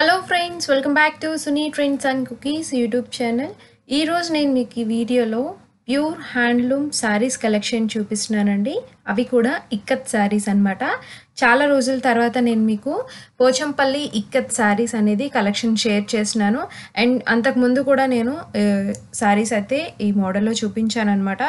hello friends welcome back to Suni trends and cookies YouTube channel ఈరోజు నేను మీకు ఈ వీడియోలో ప్యూర్ హ్యాండ్లూమ్ శారీస్ కలెక్షన్ చూపిస్తున్నానండి అవి కూడా ఇక్కత్ శారీస్ అనమాట చాలా రోజుల తర్వాత నేను మీకు పోచంపల్లి ఇక్కత్ శారీస్ అనేది కలెక్షన్ షేర్ చేసినాను అండ్ అంతకుముందు కూడా నేను శారీస్ అయితే ఈ మోడల్లో చూపించాను అనమాట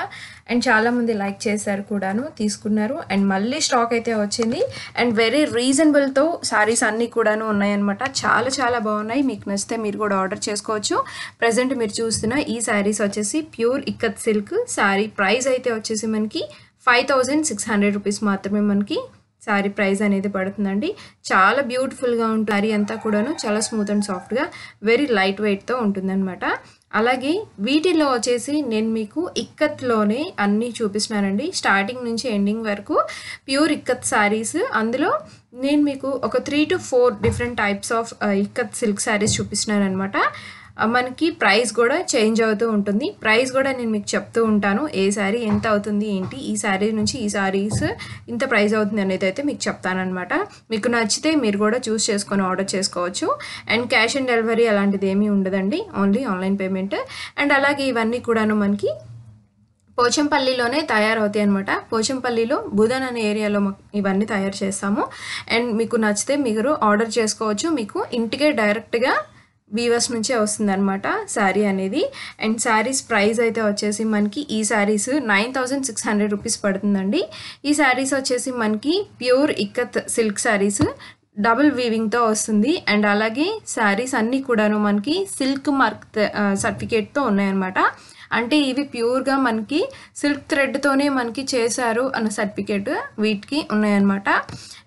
అండ్ చాలామంది లైక్ చేశారు కూడాను తీసుకున్నారు అండ్ మళ్ళీ స్టాక్ అయితే వచ్చింది అండ్ వెరీ రీజనబుల్తో శారీస్ అన్నీ కూడాను ఉన్నాయన్నమాట చాలా చాలా బాగున్నాయి మీకు నచ్చితే మీరు కూడా ఆర్డర్ చేసుకోవచ్చు ప్రజెంట్ మీరు చూస్తున్న ఈ శారీస్ వచ్చేసి pure ikat silk sari price అయితే వచ్చేసి మనకి five thousand six hundred rupees మాత్రమే మనకి శారీ ప్రైస్ అనేది పడుతుందండి చాలా బ్యూటిఫుల్గా ఉంటుంది శారీ అంతా కూడాను చాలా స్మూత్ అండ్ సాఫ్ట్గా వెరీ లైట్ వెయిట్తో ఉంటుందన్నమాట అలాగే వీటిలో వచ్చేసి నేను మీకు ఇక్కత్లోనే అన్నీ చూపిస్తున్నానండి స్టార్టింగ్ నుంచి ఎండింగ్ వరకు ప్యూర్ ఇక్కత్ శారీస్ అందులో నేను మీకు ఒక three to four different types of ikat silk saris చూపిస్తున్నాను అనమాట మనకి ప్రైస్ కూడా చేంజ్ అవుతూ ఉంటుంది ప్రైస్ కూడా నేను మీకు చెప్తూ ఉంటాను ఏ శారీ ఎంత అవుతుంది ఏంటి ఈ శారీ నుంచి ఈ శారీస్ ఇంత ప్రైస్ అవుతుంది అనేది అయితే మీకు చెప్తానమాట మీకు నచ్చితే మీరు కూడా చూస్ చేసుకొని ఆర్డర్ చేసుకోవచ్చు అండ్ క్యాష్ ఆన్ డెలివరీ అలాంటిది ఏమీ ఉండదండి ఓన్లీ ఆన్లైన్ పేమెంట్ అండ్ అలాగే ఇవన్నీ కూడాను మనకి పోచంపల్లిలోనే తయారవుతాయి అనమాట పోచంపల్లిలో బుధన్ అనే ఏరియాలో ఇవన్నీ తయారు చేస్తాము అండ్ మీకు నచ్చితే మీరు ఆర్డర్ చేసుకోవచ్చు మీకు ఇంటికే డైరెక్ట్గా వీవర్స్ నుంచే వస్తుంది అనమాట శారీ అనేది అండ్ శారీస్ ప్రైస్ అయితే వచ్చేసి మనకి ఈ saris nine thousand six hundred rupees పడుతుందండి ఈ శారీస్ వచ్చేసి మనకి pure ikat silk saris double వీవింగ్తో వస్తుంది అండ్ అలాగే శారీస్ అన్నీ కూడాను మనకి సిల్క్ మార్క్ సర్టిఫికేట్తో ఉన్నాయన్నమాట అంటే ఇవి ప్యూర్గా మనకి సిల్క్ థ్రెడ్తోనే మనకి చేశారు అన్న సర్టిఫికేట్ వీటికి ఉన్నాయన్నమాట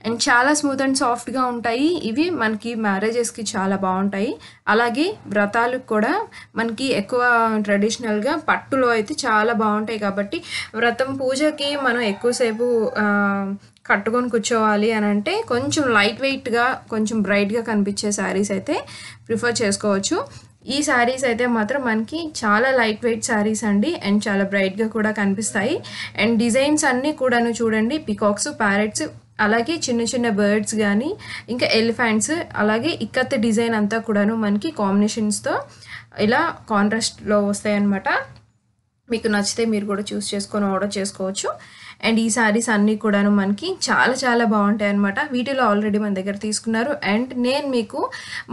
అండ్ చాలా స్మూత్ అండ్ సాఫ్ట్గా ఉంటాయి ఇవి మనకి మ్యారేజెస్కి చాలా బాగుంటాయి అలాగే వ్రతాలకు కూడా మనకి ఎక్కువ ట్రెడిషనల్గా పట్టులో అయితే చాలా బాగుంటాయి కాబట్టి వ్రతం పూజకి మనం ఎక్కువసేపు కట్టుకొని కూర్చోవాలి అని అంటే కొంచెం లైట్ వెయిట్గా కొంచెం బ్రైట్గా కనిపించే శారీస్ అయితే ప్రిఫర్ చేసుకోవచ్చు ఈ శారీస్ అయితే మాత్రం మనకి చాలా లైట్ వెయిట్ శారీస్ అండి అండ్ చాలా బ్రైట్గా కూడా కనిపిస్తాయి అండ్ డిజైన్స్ అన్నీ కూడాను చూడండి పికాక్స్ ప్యారెట్స్ అలాగే చిన్న చిన్న బర్డ్స్ కానీ ఇంకా ఎలిఫెంట్స్ అలాగే ఇక్కత్ డిజైన్ అంతా కూడాను మనకి కాంబినేషన్స్తో ఇలా కాంట్రాస్ట్లో వస్తాయన్నమాట మీకు నచ్చితే మీరు కూడా చూస్ చేసుకొని ఆర్డర్ చేసుకోవచ్చు అండ్ ఈ శారీస్ అన్నీ కూడాను మనకి చాలా చాలా బాగుంటాయి అనమాట వీటిలో ఆల్రెడీ మన దగ్గర తీసుకున్నారు అండ్ నేను మీకు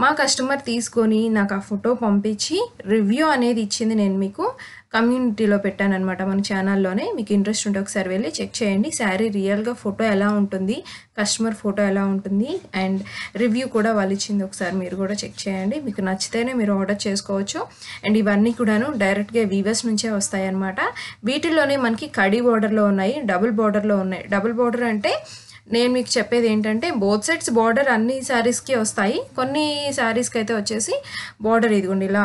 మా కస్టమర్ తీసుకొని నాకు ఆ ఫోటో పంపించి రివ్యూ అనేది ఇచ్చింది నేను మీకు కమ్యూనిటీలో అనమాట మన ఛానల్లోనే మీకు ఇంట్రెస్ట్ ఉంటే ఒకసారి వెళ్ళి చెక్ చేయండి శారీ రియల్గా ఫోటో ఎలా ఉంటుంది కస్టమర్ ఫోటో ఎలా ఉంటుంది అండ్ రివ్యూ కూడా వాళ్ళు ఇచ్చింది ఒకసారి మీరు కూడా చెక్ చేయండి మీకు నచ్చితేనే మీరు ఆర్డర్ చేసుకోవచ్చు అండ్ ఇవన్నీ కూడాను డైరెక్ట్గా వీవర్స్ నుంచే వస్తాయన్నమాట వీటిల్లోనే మనకి కడి బార్డర్లో ఉన్నాయి డబుల్ బార్డర్లో ఉన్నాయి డబుల్ బార్డర్ అంటే నేను మీకు చెప్పేది ఏంటంటే బోత్ సైడ్స్ బార్డర్ అన్ని శారీస్కి వస్తాయి కొన్ని శారీస్కి అయితే వచ్చేసి బార్డర్ ఇదిగోండి ఇలా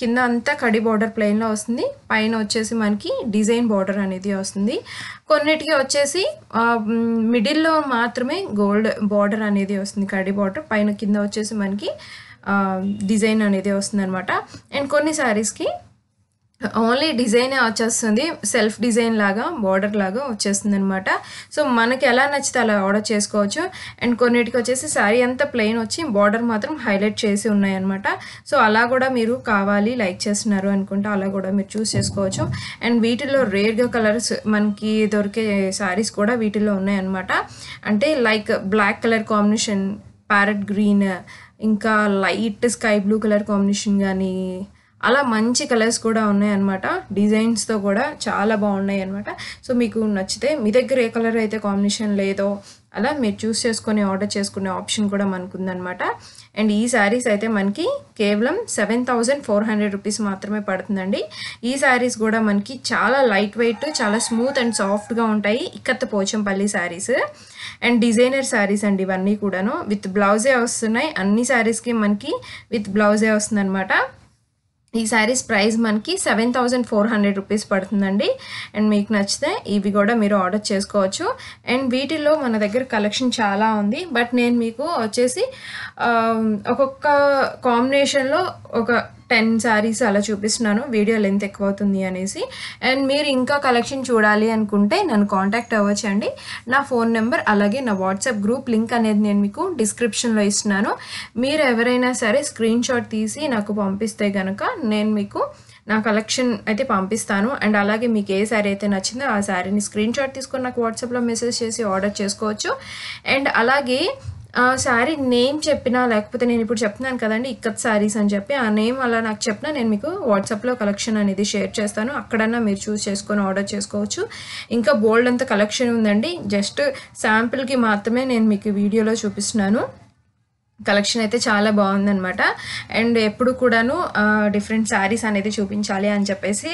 కింద అంతా కడి బార్డర్ ప్లెయిన్లో వస్తుంది పైన వచ్చేసి మనకి డిజైన్ బార్డర్ అనేది వస్తుంది కొన్నిటికి వచ్చేసి మిడిల్లో మాత్రమే గోల్డ్ బార్డర్ అనేది వస్తుంది కడి బార్డర్ పైన కింద వచ్చేసి మనకి డిజైన్ అనేది వస్తుంది అనమాట అండ్ కొన్ని శారీస్కి ఓన్లీ డిజైనే వచ్చేస్తుంది సెల్ఫ్ డిజైన్ లాగా బార్డర్ లాగా వచ్చేస్తుంది అనమాట సో మనకి ఎలా నచ్చితే అలా ఆర్డర్ చేసుకోవచ్చు అండ్ కొన్నిటికి వచ్చేసి శారీ అంతా ప్లెయిన్ వచ్చి బార్డర్ మాత్రం హైలైట్ చేసి ఉన్నాయన్నమాట సో అలా కూడా మీరు కావాలి లైక్ చేస్తున్నారు అనుకుంటే అలా కూడా మీరు చూస్ చేసుకోవచ్చు అండ్ వీటిలో రేర్గా కలర్స్ మనకి దొరికే శారీస్ కూడా వీటిలో ఉన్నాయన్నమాట అంటే like black colour combination parrot green ఇంకా light sky blue colour combination కానీ అలా మంచి కలర్స్ కూడా ఉన్నాయన్నమాట డిజైన్స్తో కూడా చాలా బాగున్నాయి అనమాట సో మీకు నచ్చితే మీ దగ్గర ఏ కలర్ అయితే కాంబినేషన్ లేదో అలా మీరు చూస్ చేసుకొని ఆర్డర్ చేసుకునే ఆప్షన్ కూడా మనకు ఉందన్నమాట అండ్ ఈ శారీస్ అయితే మనకి కేవలం seven thousand four hundred rupees మాత్రమే పడుతుందండి ఈ శారీస్ కూడా మనకి చాలా లైట్ వెయిట్ చాలా స్మూత్ అండ్ సాఫ్ట్గా ఉంటాయి ఇక్కత్త Pochampally saris and designer saris అండి ఇవన్నీ కూడాను విత్ బ్లౌజే వస్తున్నాయి అన్ని శారీస్కి మనకి విత్ బ్లౌజే వస్తుందన్నమాట ఈ శారీస్ ప్రైస్ మనకి seven thousand four hundred rupees పడుతుందండి అండ్ మీకు నచ్చితే ఇవి కూడా మీరు ఆర్డర్ చేసుకోవచ్చు అండ్ వీటిల్లో మన దగ్గర కలెక్షన్ చాలా ఉంది బట్ నేను మీకు వచ్చేసి ఒక్కొక్క కాంబినేషన్లో ఒక టెన్ శారీస్ అలా చూపిస్తున్నాను వీడియో లెంత్ ఎక్కువ అవుతుంది అనేసి అండ్ మీరు ఇంకా కలెక్షన్ చూడాలి అనుకుంటే నన్ను కాంటాక్ట్ అవ్వచ్చండి నా ఫోన్ నెంబర్ అలాగే నా వాట్సాప్ గ్రూప్ లింక్ అనేది నేను మీకు డిస్క్రిప్షన్లో ఇస్తున్నాను మీరు ఎవరైనా సరే స్క్రీన్ షాట్ తీసి నాకు పంపిస్తే కనుక నేను మీకు నా కలెక్షన్ అయితే పంపిస్తాను అండ్ అలాగే మీకు ఏ శారీ అయితే నచ్చిందో ఆ శారీని స్క్రీన్ షాట్ తీసుకొని నాకు వాట్సాప్లో మెసేజ్ చేసి ఆర్డర్ చేసుకోవచ్చు అండ్ అలాగే ఆ శారీ నేమ్ చెప్పినా లేకపోతే నేను ఇప్పుడు చెప్తున్నాను కదండి ఇక్కత్ శారీస్ అని చెప్పి ఆ నేమ్ అలా నాకు చెప్పినా నేను మీకు వాట్సాప్లో కలెక్షన్ అనేది షేర్ చేస్తాను అక్కడన్నా మీరు చూస్ చేసుకొని ఆర్డర్ చేసుకోవచ్చు ఇంకా బోల్డ్ అంత కలెక్షన్ ఉందండి జస్ట్ శాంపిల్కి మాత్రమే నేను మీకు వీడియోలో చూపిస్తున్నాను కలెక్షన్ అయితే చాలా బాగుందనమాట అండ్ ఎప్పుడు కూడాను డిఫరెంట్ శారీస్ అనేది చూపించాలి అని చెప్పేసి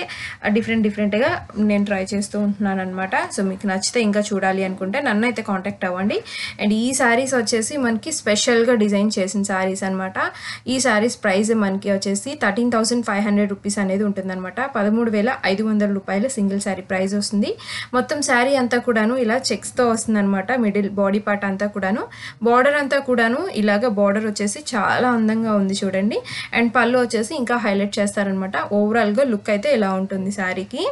డిఫరెంట్ డిఫరెంట్గా నేను ట్రై చేస్తూ ఉంటున్నాను అనమాట సో మీకు నచ్చితే ఇంకా చూడాలి అనుకుంటే నన్ను అయితే కాంటాక్ట్ అవ్వండి అండ్ ఈ శారీస్ వచ్చేసి మనకి స్పెషల్గా డిజైన్ చేసిన శారీస్ అనమాట ఈ శారీస్ ప్రైస్ మనకి వచ్చేసి thirteen thousand five hundred rupees అనేది ఉంటుందన్నమాట పదమూడు వేల ఐదు వందల రూపాయల సింగిల్ శారీ ప్రైస్ వస్తుంది మొత్తం శారీ అంతా కూడాను ఇలా చెక్స్తో వస్తుందన్నమాట మిడిల్ బాడీ పార్ట్ అంతా కూడాను బార్డర్ అంతా కూడాను ఇలాగ బార్డర్ వచ్చేసి చాలా అందంగా ఉంది చూడండి అండ్ పళ్ళు వచ్చేసి ఇంకా హైలైట్ చేస్తారనమాట ఓవరాల్గా లుక్ అయితే ఇలా ఉంటుంది శారీకి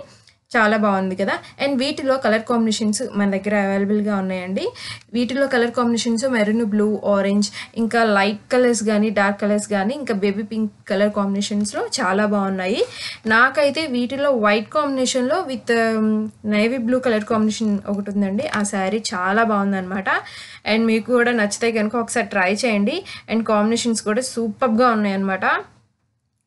చాలా బాగుంది కదా అండ్ వీటిలో కలర్ కాంబినేషన్స్ మన దగ్గర అవైలబుల్గా ఉన్నాయండి వీటిలో colour combinations maroon blue orange ఇంకా లైట్ కలర్స్ కానీ డార్క్ కలర్స్ కానీ ఇంకా బేబీ పింక్ కలర్ కాంబినేషన్స్లో చాలా బాగున్నాయి నాకైతే వీటిలో వైట్ కాంబినేషన్లో with navy blue colour combination ఒకటి ఉందండి ఆ శారీ చాలా బాగుందనమాట అండ్ మీకు కూడా నచ్చితే కనుక ఒకసారి ట్రై చేయండి అండ్ కాంబినేషన్స్ కూడా సూపర్గా ఉన్నాయి అనమాట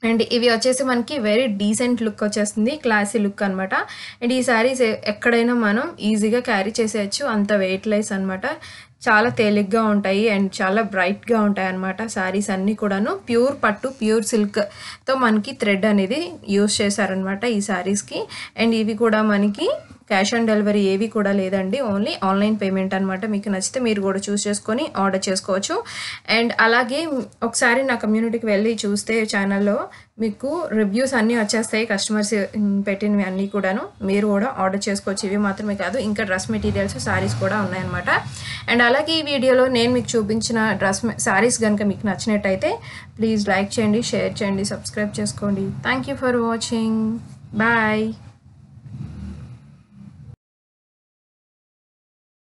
అండ్ ఇవి వచ్చేసి మనకి వెరీ డీసెంట్ లుక్ వచ్చేస్తుంది క్లాసీ లుక్ అనమాట అండ్ ఈ శారీస్ ఎక్కడైనా మనం ఈజీగా క్యారీ చేసేయచ్చు అంత వెయిట్ లెస్ అనమాట చాలా తేలిగ్గా ఉంటాయి అండ్ చాలా బ్రైట్గా ఉంటాయి అనమాట శారీస్ అన్నీ కూడాను ప్యూర్ పట్టు ప్యూర్ సిల్క్తో మనకి థ్రెడ్ అనేది యూస్ చేశారనమాట ఈ శారీస్కి అండ్ ఇవి కూడా మనకి క్యాష్ ఆన్ డెలివరీ ఏవి కూడా లేదండి ఓన్లీ ఆన్లైన్ పేమెంట్ అనమాట మీకు నచ్చితే మీరు కూడా చూస్ చేసుకొని ఆర్డర్ చేసుకోవచ్చు అండ్ అలాగే ఒకసారి నా కమ్యూనిటీకి వెళ్ళి చూస్తే ఛానల్లో మీకు రివ్యూస్ అన్నీ వచ్చేస్తాయి కస్టమర్స్ పెట్టినవి అన్నీ కూడాను మీరు కూడా ఆర్డర్ చేసుకోవచ్చు ఇవి మాత్రమే కాదు ఇంకా డ్రెస్ మెటీరియల్స్ శారీస్ కూడా ఉన్నాయన్నమాట అండ్ అలాగే ఈ వీడియోలో నేను మీకు చూపించిన డ్రెస్ శారీస్ కనుక మీకు నచ్చినట్టయితే ప్లీజ్ లైక్ చేయండి షేర్ చేయండి సబ్స్క్రైబ్ చేసుకోండి థ్యాంక్ ఫర్ వాచింగ్ బాయ్